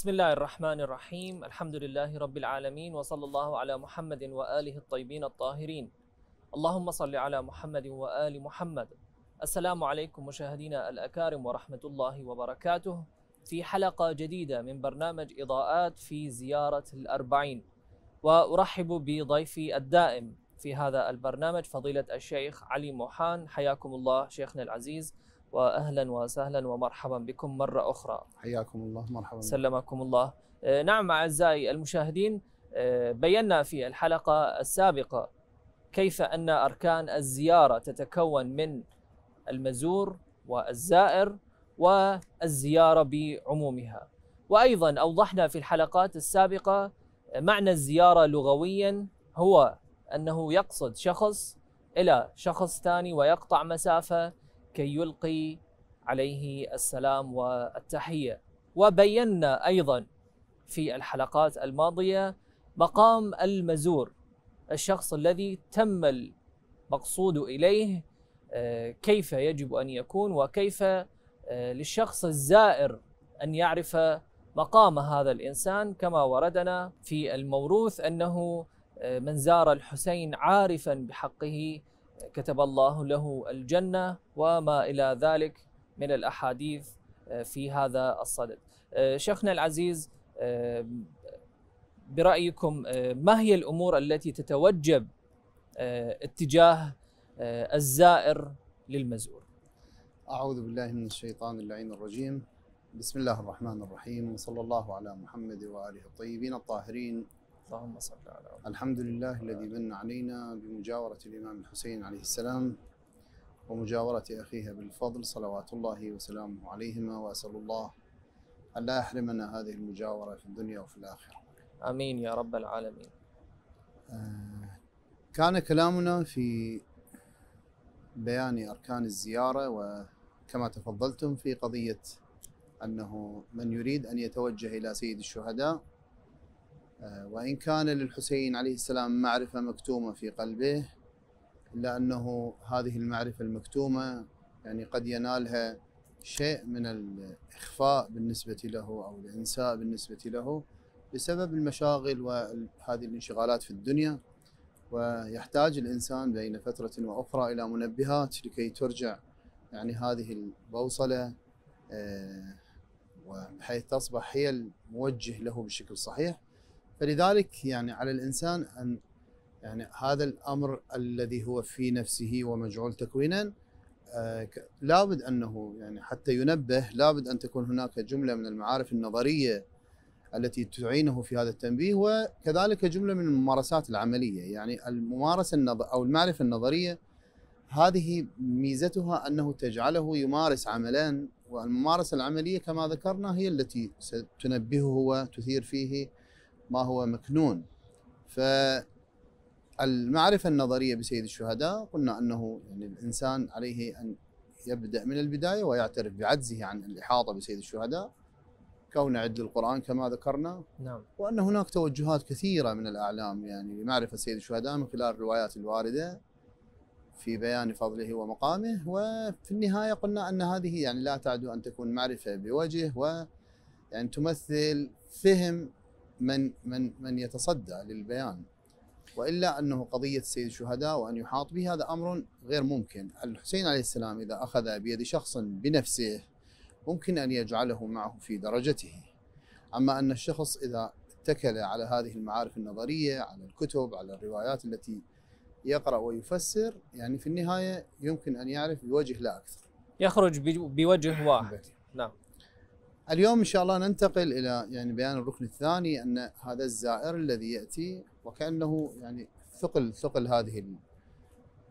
بسم الله الرحمن الرحيم الحمد لله رب العالمين وصلى الله على محمد وآله الطيبين الطاهرين اللهم صل على محمد وآل محمد السلام عليكم مشاهدينا الأكارم ورحمة الله وبركاته في حلقة جديدة من برنامج إضاءات في زيارة الأربعين وأرحب بضيفي الدائم في هذا البرنامج فضيلة الشيخ علي موحان حياكم الله شيخنا العزيز واهلا وسهلا ومرحبا بكم مره اخرى. حياكم الله مرحبا. سلمكم الله. آه، نعم اعزائي المشاهدين آه، بينا في الحلقه السابقه كيف ان اركان الزياره تتكون من المزور والزائر والزياره بعمومها. وايضا اوضحنا في الحلقات السابقه آه، معنى الزياره لغويا هو انه يقصد شخص الى شخص ثاني ويقطع مسافه كي يلقي عليه السلام والتحية وبينا أيضا في الحلقات الماضية مقام المزور الشخص الذي تم المقصود إليه آه، كيف يجب أن يكون وكيف آه، للشخص الزائر أن يعرف مقام هذا الإنسان كما وردنا في الموروث أنه آه، من زار الحسين عارفا بحقه كتب الله له الجنة وما إلى ذلك من الأحاديث آه، في هذا الصدد آه، شيخنا العزيز آه، برأيكم ما هي الأمور التي تتوجب اتجاه الزائر للمزور أعوذ بالله من الشيطان اللعين الرجيم بسم الله الرحمن الرحيم وصلى الله على محمد وآله الطيبين الطاهرين اللهم صل على محمد الحمد لله الذي من علينا بمجاورة الإمام الحسين عليه السلام ومجاورة أخيه بالفضل صلوات الله وسلامه عليهما وأسأل الله أن لا يحرمنا هذه المجاورة في الدنيا وفي الآخرة آمين يا رب العالمين آه، كان كلامنا في بيان أركان الزيارة وكما تفضلتم في قضية أنه من يريد أن يتوجه إلى سيد الشهداء آه، وإن كان للحسين عليه السلام معرفة مكتومة في قلبه إلا أنه هذه المعرفة المكتومة يعني قد ينالها شيء من الإخفاء بالنسبة له أو الإنساء بالنسبة له بسبب المشاغل وهذه الانشغالات في الدنيا ويحتاج الإنسان بين فترة وأخرى إلى منبهات لكي ترجع يعني هذه البوصلة آه، بحيث تصبح هي الموجه له بشكل صحيح فلذلك يعني على الانسان ان يعني هذا الامر الذي هو في نفسه ومجعول تكوينا آه، لابد انه يعني حتى ينبه لابد ان تكون هناك جمله من المعارف النظريه التي تعينه في هذا التنبيه وكذلك جمله من الممارسات العمليه يعني الممارسه النظ... او المعرفه النظريه هذه ميزتها انه تجعله يمارس عملا والممارسه العمليه كما ذكرنا هي التي ستنبهه وتثير فيه ما هو مكنون فالمعرفة النظرية بسيد الشهداء قلنا أنه يعني الإنسان عليه أن يبدأ من البداية ويعترف بعجزه عن الإحاطة بسيد الشهداء كون عدل القرآن كما ذكرنا نعم. وأن هناك توجهات كثيرة من الأعلام يعني لمعرفة سيد الشهداء من خلال الروايات الواردة في بيان فضله ومقامه وفي النهاية قلنا أن هذه يعني لا تعدو أن تكون معرفة بوجه و يعني تمثل فهم من من من يتصدى للبيان والا انه قضيه سيد الشهداء وان يحاط به هذا امر غير ممكن، الحسين عليه السلام اذا اخذ بيد شخص بنفسه ممكن ان يجعله معه في درجته. اما ان الشخص اذا اتكل على هذه المعارف النظريه، على الكتب، على الروايات التي يقرا ويفسر، يعني في النهايه يمكن ان يعرف بوجه لا اكثر. يخرج بوجه واحد. نعم. اليوم ان شاء الله ننتقل الى يعني بيان الركن الثاني ان هذا الزائر الذي ياتي وكانه يعني ثقل ثقل هذه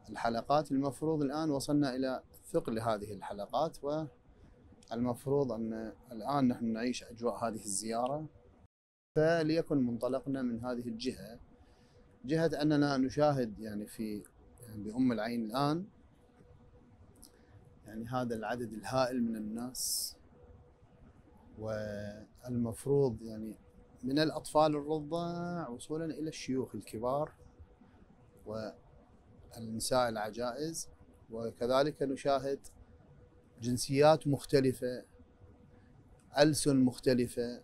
الحلقات المفروض الان وصلنا الى ثقل هذه الحلقات والمفروض ان الان نحن نعيش اجواء هذه الزياره فليكن منطلقنا من هذه الجهه جهه اننا نشاهد يعني في بأم العين الآن يعني هذا العدد الهائل من الناس والمفروض يعني من الأطفال الرضع وصولا إلى الشيوخ الكبار والنساء العجائز وكذلك نشاهد جنسيات مختلفة ألسن مختلفة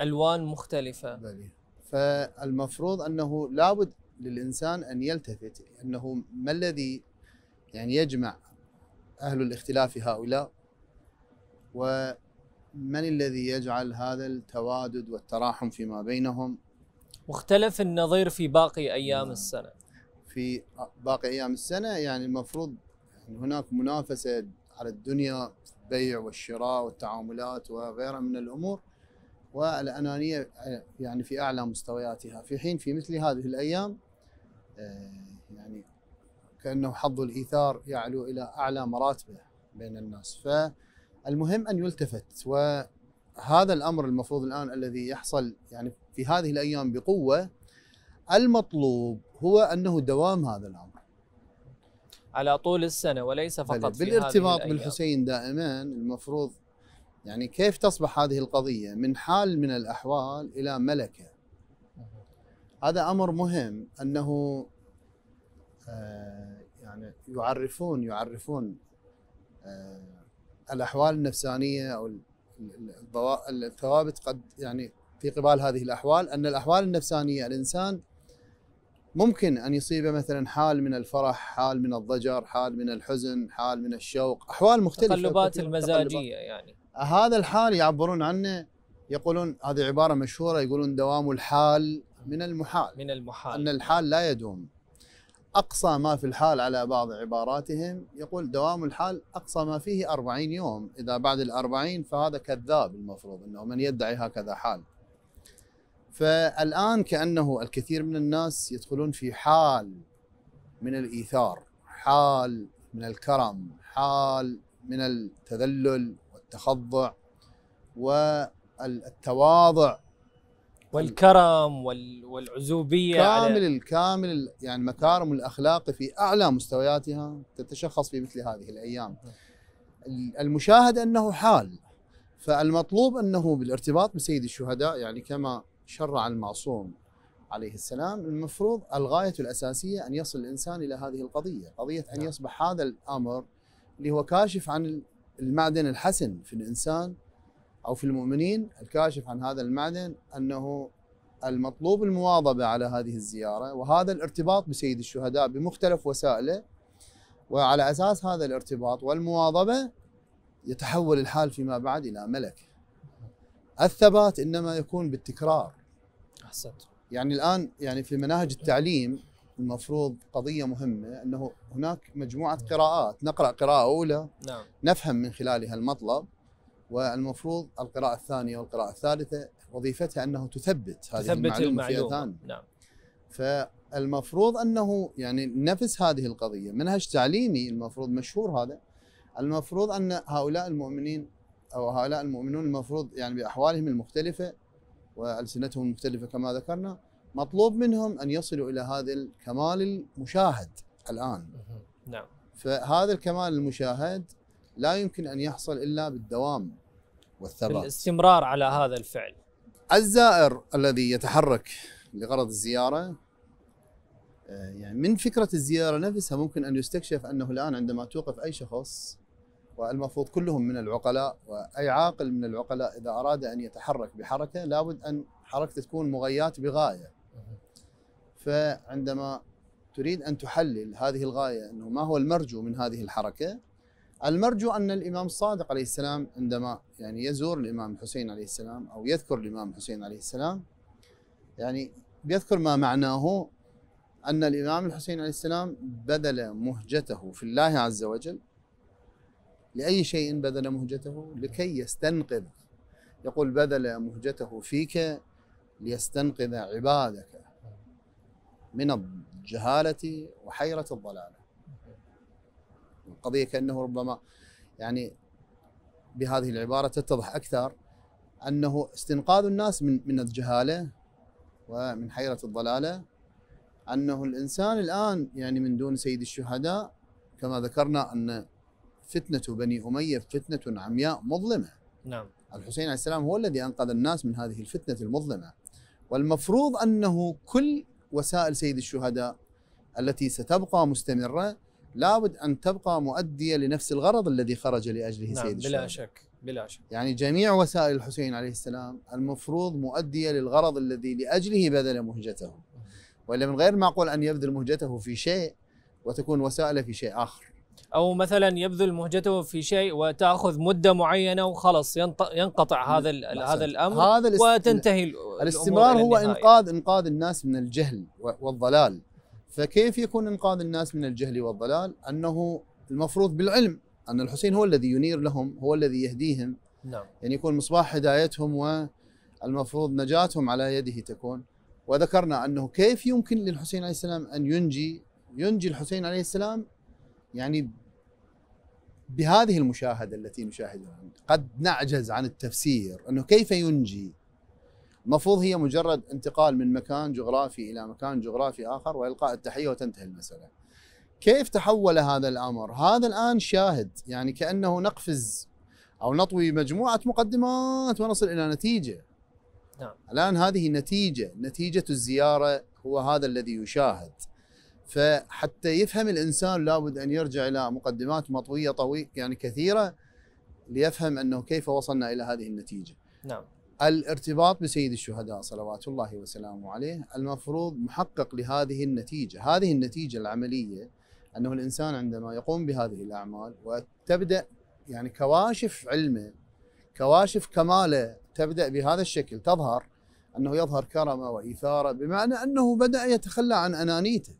ألوان مختلفة بلي. فالمفروض أنه لابد للإنسان أن يلتفت أنه ما الذي يعني يجمع أهل الاختلاف هؤلاء و من الذي يجعل هذا التوادد والتراحم فيما بينهم واختلف النظير في باقي أيام السنة في باقي أيام السنة يعني المفروض هناك منافسة على الدنيا البيع والشراء والتعاملات وغيرها من الأمور والأنانية يعني في أعلى مستوياتها في حين في مثل هذه الأيام آه، يعني كأنه حظ الإيثار يعلو إلى أعلى مراتبه بين الناس ف المهم ان يلتفت وهذا الامر المفروض الان الذي يحصل يعني في هذه الايام بقوه المطلوب هو انه دوام هذا الامر على طول السنه وليس فقط في بالارتباط بالحسين دائما المفروض يعني كيف تصبح هذه القضيه من حال من الاحوال الى ملكه هذا امر مهم انه آه، يعني يعرفون يعرفون آه، الاحوال النفسانيه او الثوابت قد يعني في قبال هذه الاحوال ان الاحوال النفسانيه الانسان ممكن ان يصيبه مثلا حال من الفرح، حال من الضجر، حال من الحزن، حال من الشوق، احوال مختلفه تقلبات المزاجيه يعني هذا الحال يعبرون عنه يقولون هذه عباره مشهوره يقولون دوام الحال من المحال من المحال ان الحال لا يدوم أقصى ما في الحال على بعض عباراتهم يقول دوام الحال أقصى ما فيه أربعين يوم إذا بعد الأربعين فهذا كذاب المفروض أنه من يدعي هكذا حال فالآن كأنه الكثير من الناس يدخلون في حال من الإيثار حال من الكرم حال من التذلل والتخضع والتواضع والكرم وال... والعزوبيه كامل على... الكامل يعني مكارم الاخلاق في اعلى مستوياتها تتشخص في مثل هذه الايام. المشاهد انه حال فالمطلوب انه بالارتباط بسيد الشهداء يعني كما شرع المعصوم عليه السلام المفروض الغايه الاساسيه ان يصل الانسان الى هذه القضيه، قضيه ان نعم. يصبح هذا الامر اللي هو كاشف عن المعدن الحسن في الانسان أو في المؤمنين الكاشف عن هذا المعدن أنه المطلوب المواظبة على هذه الزيارة وهذا الارتباط بسيد الشهداء بمختلف وسائله وعلى أساس هذا الارتباط والمواظبة يتحول الحال فيما بعد إلى ملك. الثبات إنما يكون بالتكرار أحسنت يعني الآن يعني في مناهج التعليم المفروض قضية مهمة أنه هناك مجموعة قراءات نقرأ قراءة أولى نعم. نفهم من خلالها المطلب والمفروض القراءة الثانية والقراءة الثالثة وظيفتها أنه تثبت هذه تثبت المعلومة, المعلومة. في أذهان نعم فالمفروض أنه يعني نفس هذه القضية منهج تعليمي المفروض مشهور هذا المفروض أن هؤلاء المؤمنين أو هؤلاء المؤمنون المفروض يعني بأحوالهم المختلفة وألسنتهم المختلفة كما ذكرنا مطلوب منهم أن يصلوا إلى هذا الكمال المشاهد الآن نعم فهذا الكمال المشاهد لا يمكن ان يحصل الا بالدوام والثبات الاستمرار على هذا الفعل الزائر الذي يتحرك لغرض الزيارة آه، يعني من فكرة الزيارة نفسها ممكن أن يستكشف أنه الآن عندما توقف أي شخص والمفروض كلهم من العقلاء وأي عاقل من العقلاء إذا أراد أن يتحرك بحركة لابد أن حركته تكون مغيات بغاية فعندما تريد أن تحلل هذه الغاية أنه ما هو المرجو من هذه الحركة المرجو ان الامام الصادق عليه السلام عندما يعني يزور الامام الحسين عليه السلام او يذكر الامام الحسين عليه السلام يعني بيذكر ما معناه ان الامام الحسين عليه السلام بذل مهجته في الله عز وجل لاي شيء بذل مهجته لكي يستنقذ يقول بذل مهجته فيك ليستنقذ عبادك من الجهاله وحيره الضلاله القضيه كانه ربما يعني بهذه العباره تتضح اكثر انه استنقاذ الناس من من الجهاله ومن حيره الضلاله انه الانسان الان يعني من دون سيد الشهداء كما ذكرنا ان فتنه بني اميه فتنه عمياء مظلمه. نعم. الحسين عليه السلام هو الذي انقذ الناس من هذه الفتنه المظلمه. والمفروض انه كل وسائل سيد الشهداء التي ستبقى مستمره لابد ان تبقى مؤديه لنفس الغرض الذي خرج لاجله نعم سيد بلا الشهداء. شك بلا شك يعني جميع وسائل الحسين عليه السلام المفروض مؤديه للغرض الذي لاجله بذل مهجته والا من غير معقول ان يبذل مهجته في شيء وتكون وسائله في شيء اخر او مثلا يبذل مهجته في شيء وتاخذ مده معينه وخلص ينقطع هذا هذا الامر هذا وتنتهي الاستمرار هو انقاذ انقاذ الناس من الجهل والضلال فكيف يكون انقاذ الناس من الجهل والضلال انه المفروض بالعلم ان الحسين هو الذي ينير لهم هو الذي يهديهم نعم يعني يكون مصباح هدايتهم والمفروض نجاتهم على يده تكون وذكرنا انه كيف يمكن للحسين عليه السلام ان ينجي ينجي الحسين عليه السلام يعني بهذه المشاهده التي نشاهدها قد نعجز عن التفسير انه كيف ينجي المفروض هي مجرد انتقال من مكان جغرافي الى مكان جغرافي اخر والقاء التحيه وتنتهي المساله. كيف تحول هذا الامر؟ هذا الان شاهد يعني كانه نقفز او نطوي مجموعه مقدمات ونصل الى نتيجه. نعم. الان هذه نتيجه، نتيجه الزياره هو هذا الذي يشاهد. فحتى يفهم الانسان لابد ان يرجع الى مقدمات مطويه طويله يعني كثيره ليفهم انه كيف وصلنا الى هذه النتيجه. نعم. الارتباط بسيد الشهداء صلوات الله وسلامه عليه المفروض محقق لهذه النتيجة هذه النتيجة العملية أنه الإنسان عندما يقوم بهذه الأعمال وتبدأ يعني كواشف علمه كواشف كماله تبدأ بهذا الشكل تظهر أنه يظهر كرمه وإثارة بمعنى أنه بدأ يتخلى عن أنانيته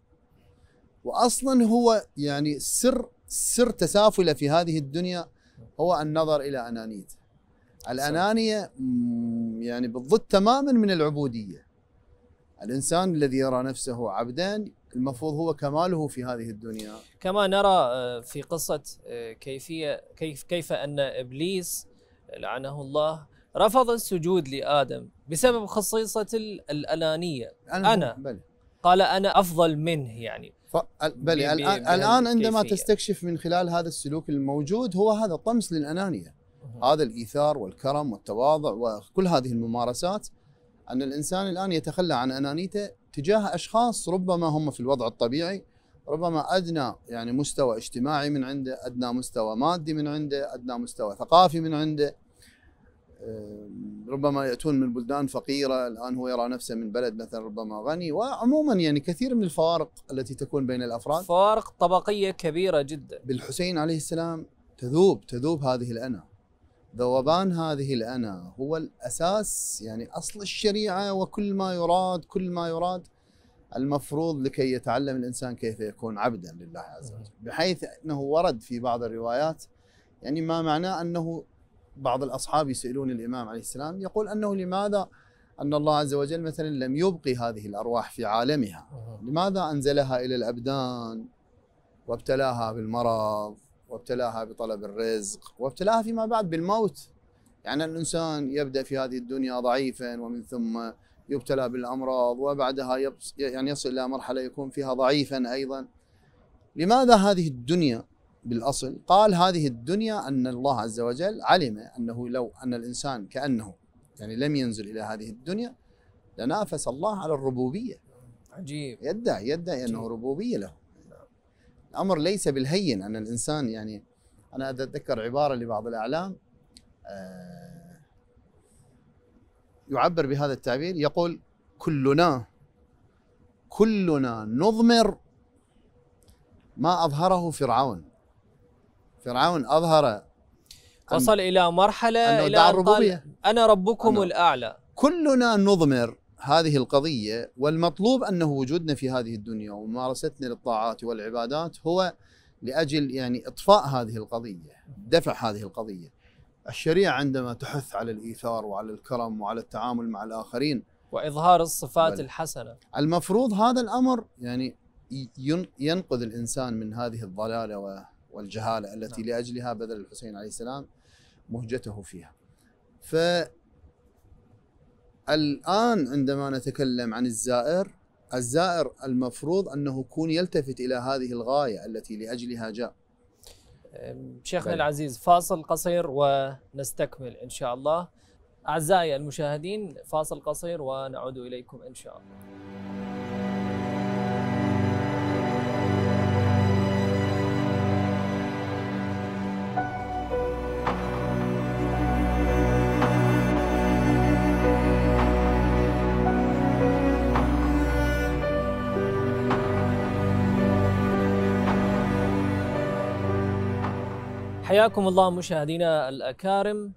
وأصلا هو يعني سر سر تسافله في هذه الدنيا هو النظر إلى أنانيته الأنانية يعني بالضد تماما من العبودية الإنسان الذي يرى نفسه عبدا المفروض هو كماله في هذه الدنيا كما نرى آه، في قصة آه، كيفية كيف كيف أن إبليس لعنه الله رفض السجود لآدم بسبب خصيصة الأنانية أنا, أنا بل. قال أنا أفضل منه يعني ف... بل الآن, الآن عندما تستكشف من خلال هذا السلوك الموجود هو هذا طمس للأنانية هذا الايثار والكرم والتواضع وكل هذه الممارسات ان الانسان الان يتخلى عن انانيته تجاه اشخاص ربما هم في الوضع الطبيعي ربما ادنى يعني مستوى اجتماعي من عنده، ادنى مستوى مادي من عنده، ادنى مستوى ثقافي من عنده. ربما ياتون من بلدان فقيره، الان هو يرى نفسه من بلد مثلا ربما غني، وعموما يعني كثير من الفوارق التي تكون بين الافراد. فوارق طبقيه كبيره جدا. بالحسين عليه السلام تذوب تذوب هذه الانا. ذوبان هذه الأنا هو الأساس يعني أصل الشريعة وكل ما يراد كل ما يراد المفروض لكي يتعلم الإنسان كيف يكون عبدا لله عز وجل بحيث أنه ورد في بعض الروايات يعني ما معناه أنه بعض الأصحاب يسألون الإمام عليه السلام يقول أنه لماذا أن الله عز وجل مثلا لم يبقي هذه الأرواح في عالمها لماذا أنزلها إلى الأبدان وابتلاها بالمرض وابتلاها بطلب الرزق وابتلاها فيما بعد بالموت يعني الإنسان يبدأ في هذه الدنيا ضعيفا ومن ثم يبتلى بالأمراض وبعدها يعني يصل إلى مرحلة يكون فيها ضعيفا أيضا لماذا هذه الدنيا بالأصل قال هذه الدنيا أن الله عز وجل علم أنه لو أن الإنسان كأنه يعني لم ينزل إلى هذه الدنيا لنافس الله على الربوبية عجيب يدعي يدعي أنه ربوبية له الامر ليس بالهين ان الانسان يعني انا اتذكر عباره لبعض الاعلام آه، يعبر بهذا التعبير يقول كلنا كلنا نضمر ما اظهره فرعون فرعون اظهر وصل الى مرحله أنه الى الربوبيه انا ربكم أنه الاعلى كلنا نضمر هذه القضية والمطلوب أنه وجودنا في هذه الدنيا وممارستنا للطاعات والعبادات هو لأجل يعني إطفاء هذه القضية دفع هذه القضية الشريعة عندما تحث على الإيثار وعلى الكرم وعلى التعامل مع الآخرين وإظهار الصفات بل. الحسنة المفروض هذا الأمر يعني ينقذ الإنسان من هذه الضلالة والجهالة التي نعم. لأجلها بذل الحسين عليه السلام مهجته فيها ف الآن عندما نتكلم عن الزائر الزائر المفروض أنه يكون يلتفت إلى هذه الغاية التي لأجلها جاء شيخنا بل. طيب. العزيز فاصل قصير ونستكمل إن شاء الله أعزائي المشاهدين فاصل قصير ونعود إليكم إن شاء الله حياكم الله مشاهدينا الأكارم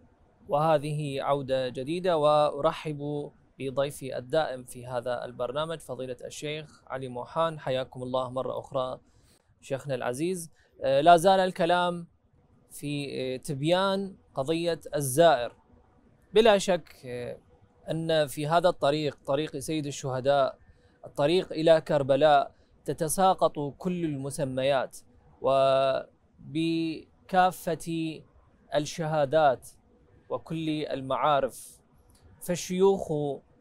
وهذه عودة جديدة وأرحب بضيفي الدائم في هذا البرنامج فضيلة الشيخ علي موحان حياكم الله مرة أخرى شيخنا العزيز آه، لا زال الكلام في آه، تبيان قضية الزائر بلا شك آه، أن في هذا الطريق طريق سيد الشهداء الطريق إلى كربلاء تتساقط كل المسميات وب كافة الشهادات وكل المعارف فالشيوخ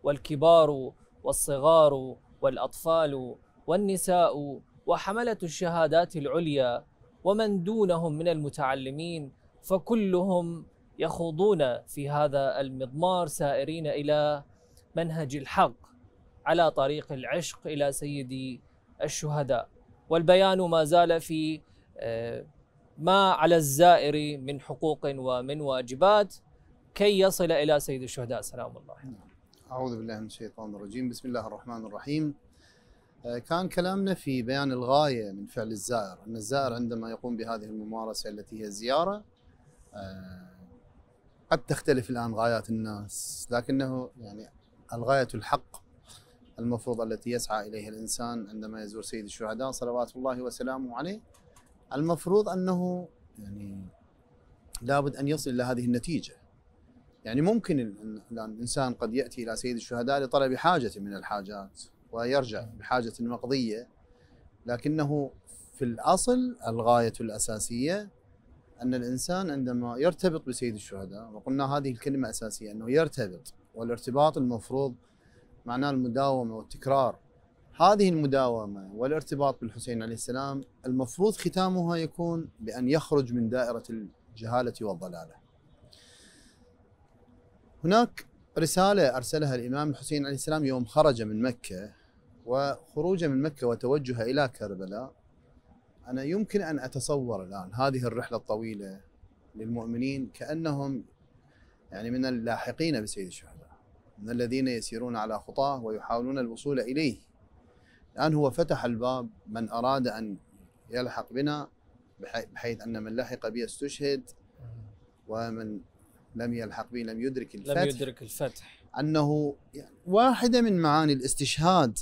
والكبار والصغار والأطفال والنساء وحملة الشهادات العليا ومن دونهم من المتعلمين فكلهم يخوضون في هذا المضمار سائرين إلى منهج الحق على طريق العشق إلى سيد الشهداء والبيان ما زال في آه، ما على الزائر من حقوق ومن واجبات كي يصل إلى سيد الشهداء سلام الله أعوذ بالله من الشيطان الرجيم بسم الله الرحمن الرحيم آه، كان كلامنا في بيان الغاية من فعل الزائر أن الزائر عندما يقوم بهذه الممارسة التي هي الزيارة آه، قد تختلف الآن غايات الناس لكنه يعني الغاية الحق المفروض التي يسعى إليها الإنسان عندما يزور سيد الشهداء صلوات الله وسلامه عليه المفروض انه يعني لابد ان يصل الى هذه النتيجه يعني ممكن الانسان قد ياتي الى سيد الشهداء لطلب حاجه من الحاجات ويرجع بحاجه مقضيه لكنه في الاصل الغايه الاساسيه ان الانسان عندما يرتبط بسيد الشهداء وقلنا هذه الكلمه اساسيه انه يرتبط والارتباط المفروض معناه المداومه والتكرار هذه المداومة والارتباط بالحسين عليه السلام المفروض ختامها يكون بأن يخرج من دائرة الجهالة والضلالة هناك رسالة أرسلها الإمام الحسين عليه السلام يوم خرج من مكة وخروجه من مكة وتوجهه إلى كربلاء أنا يمكن أن أتصور الآن هذه الرحلة الطويلة للمؤمنين كأنهم يعني من اللاحقين بسيد الشهداء من الذين يسيرون على خطاه ويحاولون الوصول إليه الآن هو فتح الباب من أراد أن يلحق بنا بحيث أن من لحق بي استشهد ومن لم يلحق بي لم يدرك الفتح لم يدرك الفتح أنه يعني واحدة من معاني الاستشهاد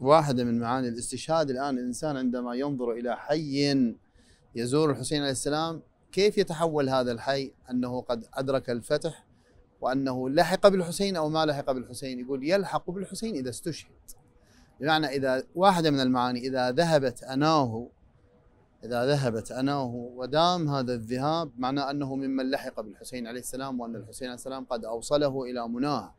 واحدة من معاني الاستشهاد الآن الإنسان عندما ينظر إلى حي يزور الحسين عليه السلام كيف يتحول هذا الحي أنه قد أدرك الفتح وأنه لحق بالحسين أو ما لحق بالحسين يقول يلحق بالحسين إذا استشهد بمعنى إذا واحدة من المعاني إذا ذهبت أناه إذا ذهبت أناه ودام هذا الذهاب معناه أنه ممن لحق بالحسين عليه السلام وأن الحسين عليه السلام قد أوصله إلى مناه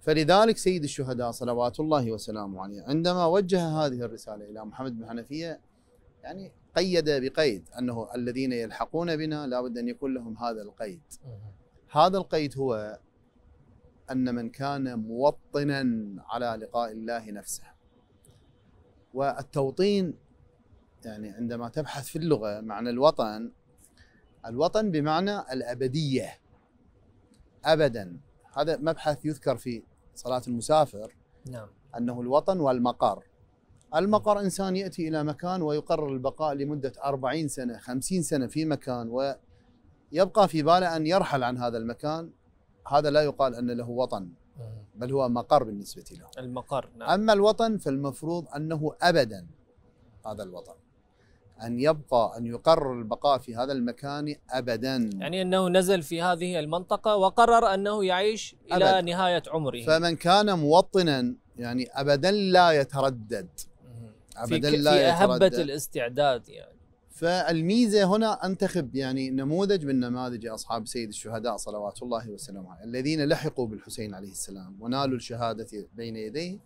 فلذلك سيد الشهداء صلوات الله وسلامه عليه عندما وجه هذه الرسالة إلى محمد بن حنفية يعني قيد بقيد أنه الذين يلحقون بنا لابد أن يكون لهم هذا القيد هذا القيد هو أن من كان موطنا على لقاء الله نفسه والتوطين يعني عندما تبحث في اللغة معنى الوطن الوطن بمعنى الأبدية أبدا هذا مبحث يذكر في صلاة المسافر نعم أنه الوطن والمقر المقر إنسان يأتي إلى مكان ويقرر البقاء لمدة أربعين سنة خمسين سنة في مكان ويبقى في باله أن يرحل عن هذا المكان هذا لا يقال أن له وطن بل هو مقر بالنسبة له المقر نعم. أما الوطن فالمفروض أنه أبدا هذا الوطن أن يبقى أن يقرر البقاء في هذا المكان أبدا يعني أنه نزل في هذه المنطقة وقرر أنه يعيش إلى نهاية عمره فمن كان موطنا يعني أبدا لا يتردد أبدا في لا في يتردد أهبة الاستعداد يعني فالميزه هنا انتخب يعني نموذج من نماذج اصحاب سيد الشهداء صلوات الله وسلامه عليه الذين لحقوا بالحسين عليه السلام ونالوا الشهاده بين يديه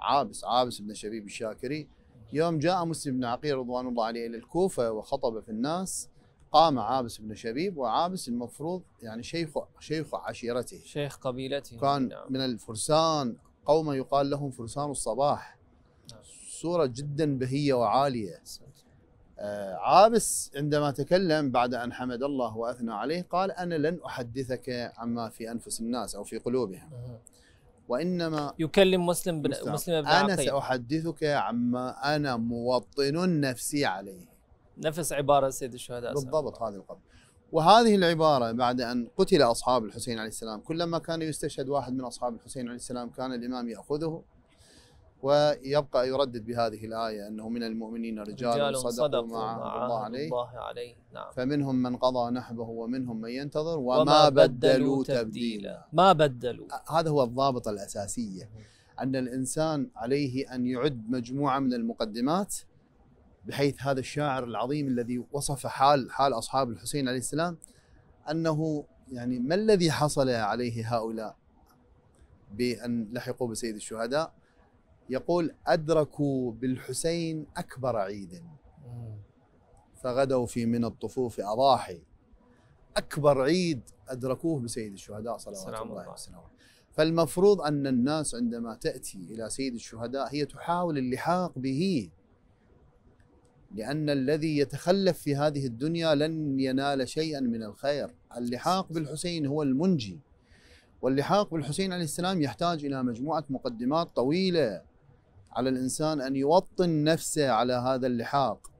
عابس عابس بن شبيب الشاكري يوم جاء مسلم بن عقيل رضوان الله عليه الى الكوفه وخطب في الناس قام عابس بن شبيب وعابس المفروض يعني شيخ شيخ عشيرته شيخ قبيلته كان نعم. من الفرسان قوم يقال لهم فرسان الصباح نعم. صورة جدا بهية وعالية آه، عابس عندما تكلم بعد أن حمد الله وأثنى عليه قال أنا لن أحدثك عما في أنفس الناس أو في قلوبهم وإنما يكلم مسلم بن مسلم بن أنا سأحدثك عما أنا موطن نفسي عليه نفس عبارة سيد الشهداء بالضبط هذه القبر وهذه العبارة بعد أن قتل أصحاب الحسين عليه السلام كلما كان يستشهد واحد من أصحاب الحسين عليه السلام كان الإمام يأخذه ويبقى يردد بهذه الآية أنه من المؤمنين رجال, رجال صدقوا, صدقوا ما الله عليه, الله عليه نعم فمنهم من قضى نحبه ومنهم من ينتظر وما, وما بدلوا تبديلا, تبديلا ما بدلوا هذا هو الضابط الأساسية أن الإنسان عليه أن يعد مجموعة من المقدمات بحيث هذا الشاعر العظيم الذي وصف حال حال أصحاب الحسين عليه السلام أنه يعني ما الذي حصل عليه هؤلاء بأن لحقوا بسيد الشهداء يقول أدركوا بالحسين أكبر عيد فغدوا في من الطفوف أضاحي أكبر عيد أدركوه بسيد الشهداء صلوات الله وسلامه فالمفروض أن الناس عندما تأتي إلى سيد الشهداء هي تحاول اللحاق به لأن الذي يتخلف في هذه الدنيا لن ينال شيئا من الخير اللحاق بالحسين هو المنجي واللحاق بالحسين عليه السلام يحتاج إلى مجموعة مقدمات طويلة على الانسان ان يوطن نفسه على هذا اللحاق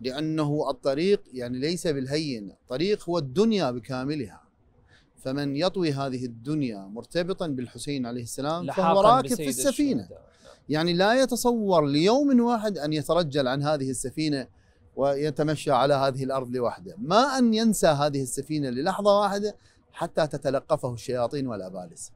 لانه الطريق يعني ليس بالهين، الطريق هو الدنيا بكاملها. فمن يطوي هذه الدنيا مرتبطا بالحسين عليه السلام فهو راكب في السفينه. يعني لا يتصور ليوم واحد ان يترجل عن هذه السفينه ويتمشى على هذه الارض لوحده، ما ان ينسى هذه السفينه للحظه واحده حتى تتلقفه الشياطين والابالس.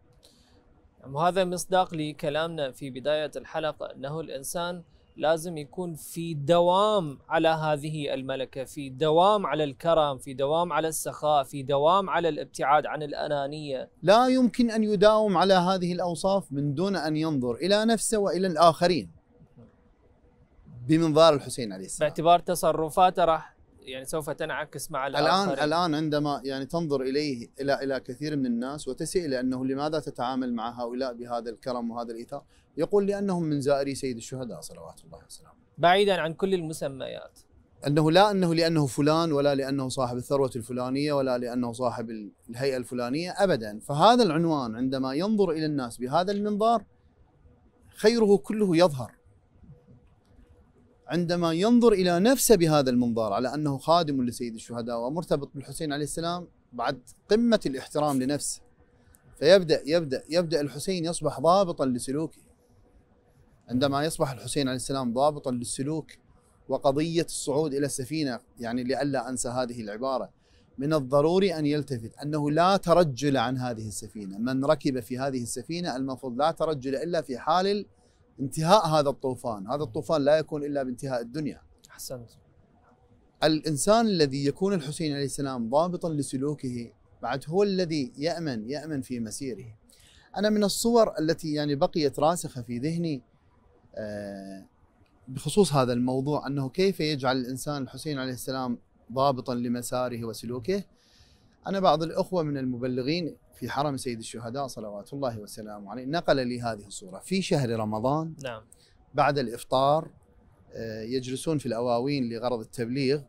وهذا مصداق لكلامنا في بداية الحلقة أنه الإنسان لازم يكون في دوام على هذه الملكة في دوام على الكرم في دوام على السخاء في دوام على الابتعاد عن الأنانية لا يمكن أن يداوم على هذه الأوصاف من دون أن ينظر إلى نفسه وإلى الآخرين بمنظار الحسين عليه السلام باعتبار تصرفاته راح يعني سوف تنعكس مع الآخرين. الآن الآن عندما يعني تنظر إليه إلى إلى كثير من الناس وتسئ انه لماذا تتعامل مع هؤلاء بهذا الكرم وهذا الإيثار يقول لأنهم من زائري سيد الشهداء صلوات الله وسلامه بعيدا عن كل المسميات انه لا انه لانه فلان ولا لانه صاحب الثروه الفلانيه ولا لانه صاحب الهيئه الفلانيه ابدا، فهذا العنوان عندما ينظر الى الناس بهذا المنظار خيره كله يظهر عندما ينظر الى نفسه بهذا المنظار على انه خادم لسيد الشهداء ومرتبط بالحسين عليه السلام بعد قمه الاحترام لنفسه فيبدا يبدا يبدا الحسين يصبح ضابطا لسلوكه عندما يصبح الحسين عليه السلام ضابطا للسلوك وقضيه الصعود الى السفينه يعني لئلا انسى هذه العباره من الضروري ان يلتفت انه لا ترجل عن هذه السفينه، من ركب في هذه السفينه المفروض لا ترجل الا في حال انتهاء هذا الطوفان هذا الطوفان لا يكون إلا بانتهاء الدنيا أحسنت الإنسان الذي يكون الحسين عليه السلام ضابطا لسلوكه بعد هو الذي يأمن يأمن في مسيره أنا من الصور التي يعني بقيت راسخة في ذهني آه، بخصوص هذا الموضوع أنه كيف يجعل الإنسان الحسين عليه السلام ضابطا لمساره وسلوكه أنا بعض الأخوة من المبلغين في حرم سيد الشهداء صلوات الله وسلامه عليه نقل لي هذه الصورة في شهر رمضان نعم بعد الإفطار آه، يجلسون في الأواوين لغرض التبليغ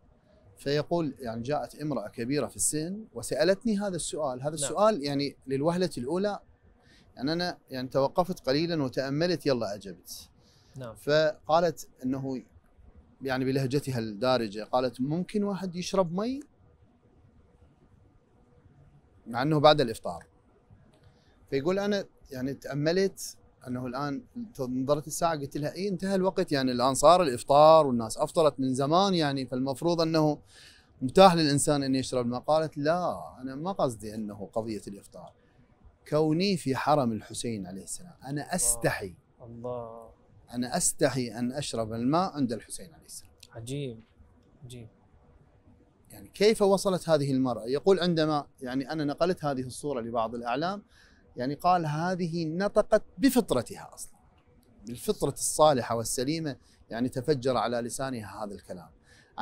فيقول يعني جاءت امرأة كبيرة في السن وسألتني هذا السؤال هذا نعم. السؤال نعم. يعني للوهلة الأولى يعني أنا يعني توقفت قليلا وتأملت يلا أجبت نعم. فقالت أنه يعني بلهجتها الدارجة قالت ممكن واحد يشرب مي مع انه بعد الافطار فيقول انا يعني تاملت انه الان نظرت الساعه قلت لها اي انتهى الوقت يعني الان صار الافطار والناس افطرت من زمان يعني فالمفروض انه متاح للانسان ان يشرب الماء قالت لا انا ما قصدي انه قضيه الافطار كوني في حرم الحسين عليه السلام انا استحي الله انا استحي ان اشرب الماء عند الحسين عليه السلام عجيب عجيب يعني كيف وصلت هذه المرأة يقول عندما يعني أنا نقلت هذه الصورة لبعض الأعلام يعني قال هذه نطقت بفطرتها أصلا بالفطرة الصالحة والسليمة يعني تفجر على لسانها هذا الكلام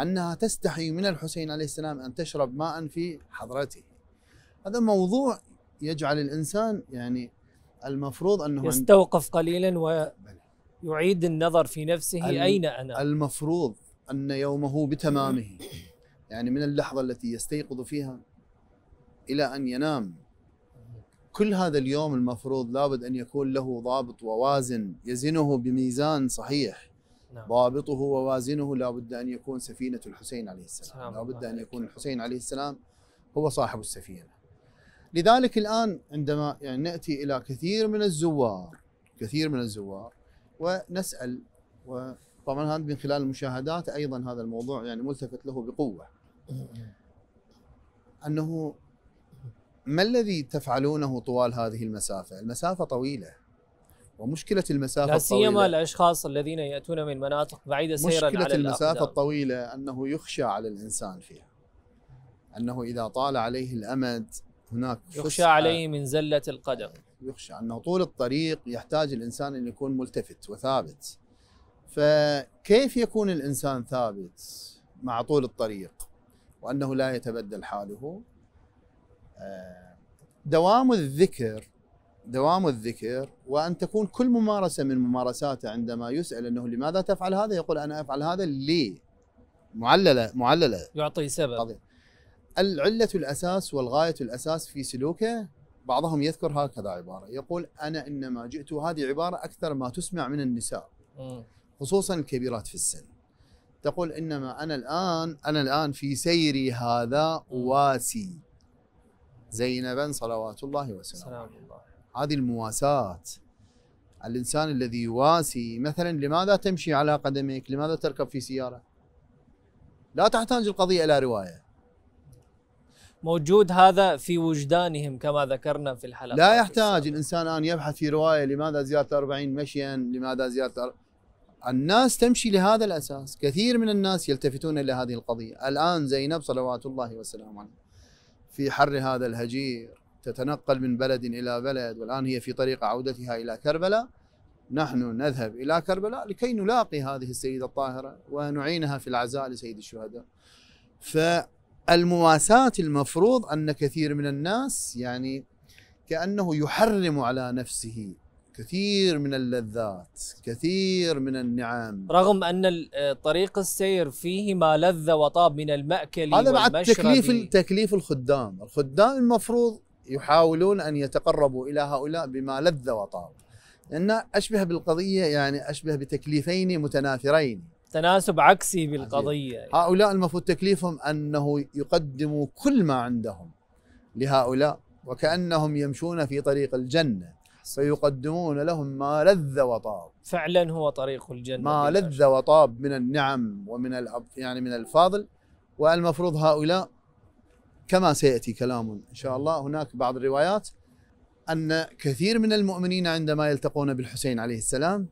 أنها تستحي من الحسين عليه السلام أن تشرب ماء في حضرته هذا موضوع يجعل الإنسان يعني المفروض أنه يستوقف قليلا ويعيد النظر في نفسه أين أنا المفروض أن يومه بتمامه يعني من اللحظة التي يستيقظ فيها إلى أن ينام كل هذا اليوم المفروض لابد أن يكون له ضابط ووازن يزنه بميزان صحيح نعم. ضابطه ووازنه لابد أن يكون سفينة الحسين عليه السلام لابد أن يكون الحسين عليه السلام هو صاحب السفينة لذلك الآن عندما يعني نأتي إلى كثير من الزوار كثير من الزوار ونسأل وطبعا هذا من خلال المشاهدات أيضا هذا الموضوع يعني ملتفت له بقوة انه ما الذي تفعلونه طوال هذه المسافه؟ المسافه طويله ومشكله المسافه لا سيما الاشخاص الذين ياتون من مناطق بعيده سيرا مشكله على المسافه الأقدام. الطويله انه يخشى على الانسان فيها انه اذا طال عليه الامد هناك يخشى عليه من زله القدم يخشى انه طول الطريق يحتاج الانسان ان يكون ملتفت وثابت فكيف يكون الانسان ثابت مع طول الطريق وأنه لا يتبدل حاله آه، دوام الذكر دوام الذكر وأن تكون كل ممارسة من ممارساته عندما يسأل أنه لماذا تفعل هذا يقول أنا أفعل هذا لي معللة معللة يعطي سبب قضية. العلة الأساس والغاية الأساس في سلوكه بعضهم يذكر هكذا عبارة يقول أنا إنما جئت هذه عبارة أكثر ما تسمع من النساء خصوصا الكبيرات في السن تقول انما انا الان انا الان في سيري هذا واسي زينبا صلوات الله وسلامه هذه المواساة الانسان الذي يواسي مثلا لماذا تمشي على قدمك؟ لماذا تركب في سياره؟ لا تحتاج القضيه الى روايه موجود هذا في وجدانهم كما ذكرنا في الحلقه لا يحتاج الانسان ان يبحث في روايه لماذا زياره 40 مشيا؟ لماذا زياره الناس تمشي لهذا الاساس، كثير من الناس يلتفتون الى هذه القضيه، الان زينب صلوات الله وسلامه عليها في حر هذا الهجير تتنقل من بلد الى بلد والان هي في طريق عودتها الى كربلاء نحن نذهب الى كربلاء لكي نلاقي هذه السيده الطاهره ونعينها في العزاء لسيد الشهداء. فالمواساة المفروض ان كثير من الناس يعني كانه يحرم على نفسه كثير من اللذات كثير من النعم رغم أن طريق السير فيه ما لذ وطاب من المأكل هذا بعد تكليف, تكليف الخدام الخدام المفروض يحاولون أن يتقربوا إلى هؤلاء بما لذ وطاب لأن أشبه بالقضية يعني أشبه بتكليفين متناثرين تناسب عكسي بالقضية هؤلاء المفروض تكليفهم أنه يقدموا كل ما عندهم لهؤلاء وكأنهم يمشون في طريق الجنة سيقدمون لهم ما لذ وطاب فعلا هو طريق الجنة ما لذ وطاب من النعم ومن يعني من الفاضل والمفروض هؤلاء كما سيأتي كلام إن شاء الله هناك بعض الروايات أن كثير من المؤمنين عندما يلتقون بالحسين عليه السلام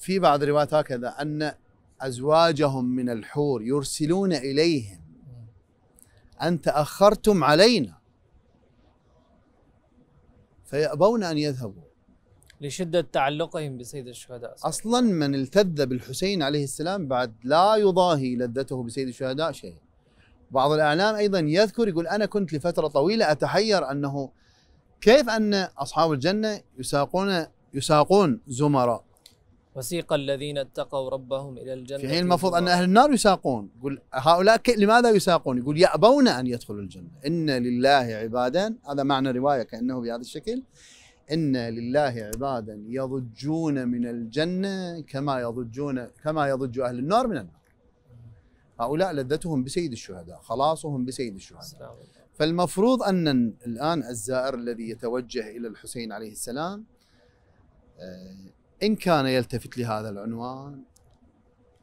في بعض الروايات هكذا أن أزواجهم من الحور يرسلون إليهم أن تأخرتم علينا فيأبون أن يذهبوا لشدة تعلقهم بسيد الشهداء صحيح. أصلا من التذ بالحسين عليه السلام بعد لا يضاهي لذته بسيد الشهداء شيء بعض الإعلام أيضا يذكر يقول أنا كنت لفترة طويلة أتحير أنه كيف أن أصحاب الجنة يساقون يساقون زمراء وسيق الذين اتقوا ربهم الى الجنه في حين المفروض ان اهل النار يساقون يقول هؤلاء لماذا يساقون؟ يقول يابون ان يدخلوا الجنه ان لله عبادا هذا معنى روايه كانه بهذا الشكل ان لله عبادا يضجون من الجنه كما يضجون كما يضج اهل النار من النار هؤلاء لذتهم بسيد الشهداء خلاصهم بسيد الشهداء فالمفروض ان الان الزائر الذي يتوجه الى الحسين عليه السلام آه، إن كان يلتفت لهذا العنوان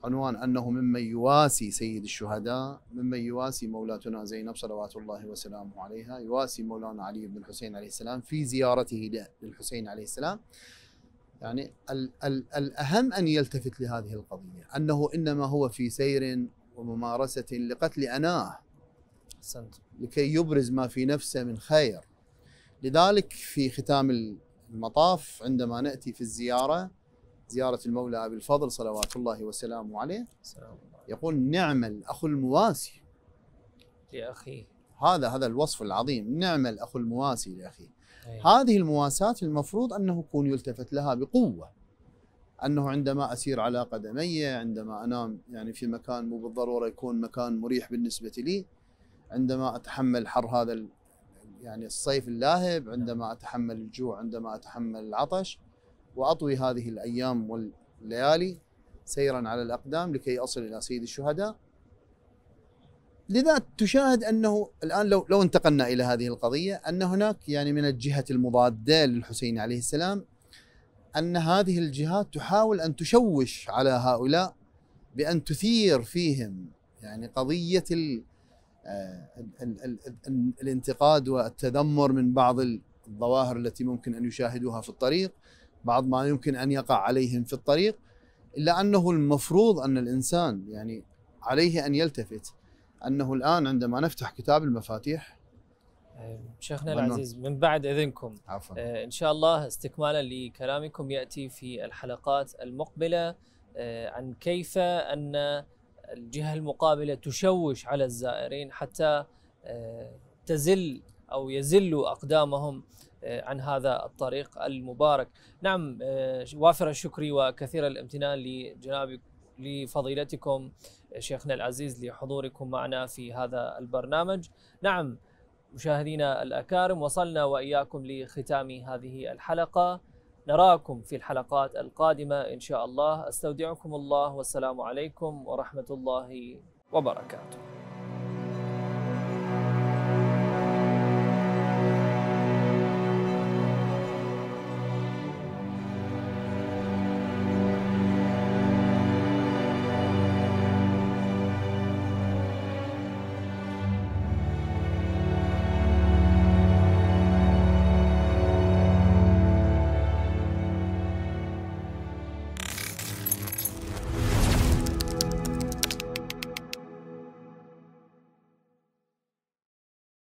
عنوان أنه ممن يواسي سيد الشهداء ممن يواسي مولاتنا زينب صلوات الله وسلامه عليها يواسي مولانا علي بن الحسين عليه السلام في زيارته للحسين عليه السلام يعني ال ال الأهم أن يلتفت لهذه القضية أنه إنما هو في سير وممارسة لقتل أناه لكي يبرز ما في نفسه من خير لذلك في ختام المطاف عندما ناتي في الزياره زياره المولى ابي الفضل صلوات الله وسلامه عليه الله. يقول نعم الاخ المواسي لاخيه هذا هذا الوصف العظيم نعم الاخ المواسي لاخيه هذه المواساة المفروض انه يكون يلتفت لها بقوه انه عندما اسير على قدمي عندما انام يعني في مكان مو بالضروره يكون مكان مريح بالنسبه لي عندما اتحمل حر هذا يعني الصيف اللاهب عندما نعم. أتحمل الجوع عندما أتحمل العطش وأطوي هذه الأيام والليالي سيرا على الأقدام لكي أصل إلى سيد الشهداء لذا تشاهد أنه الآن لو, لو انتقلنا إلى هذه القضية أن هناك يعني من الجهة المضادة للحسين عليه السلام أن هذه الجهات تحاول أن تشوش على هؤلاء بأن تثير فيهم يعني قضية آه، الانتقاد والتذمر من بعض الظواهر التي ممكن ان يشاهدوها في الطريق بعض ما يمكن ان يقع عليهم في الطريق الا انه المفروض ان الانسان يعني عليه ان يلتفت انه الان عندما نفتح كتاب المفاتيح آه، شيخنا العزيز من بعد اذنكم عفوا. آه، ان شاء الله استكمالا لكلامكم ياتي في الحلقات المقبله عن كيف ان الجهة المقابلة تشوش على الزائرين حتى آه، تزل أو يزل أقدامهم آه، عن هذا الطريق المبارك نعم آه، وافر الشكر وكثير الامتنان لجناب لفضيلتكم شيخنا العزيز لحضوركم معنا في هذا البرنامج نعم مشاهدينا الأكارم وصلنا وإياكم لختام هذه الحلقة نراكم في الحلقات القادمة إن شاء الله أستودعكم الله والسلام عليكم ورحمة الله وبركاته